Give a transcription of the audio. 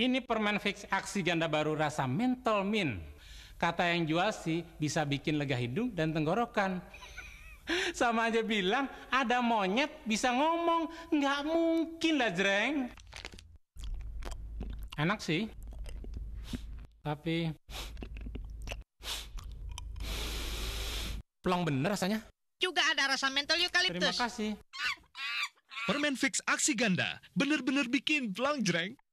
Ini permen fix aksi ganda baru rasa mentol min. Kata yang jual sih bisa bikin lega hidung dan tenggorokan. Sama aja bilang ada monyet bisa ngomong. Nggak mungkin lah jreng. Enak sih. Tapi... pelong bener rasanya. Juga ada rasa mental eukaliptus. Terima kasih. Permen fix aksi ganda bener-bener bikin pelong jreng.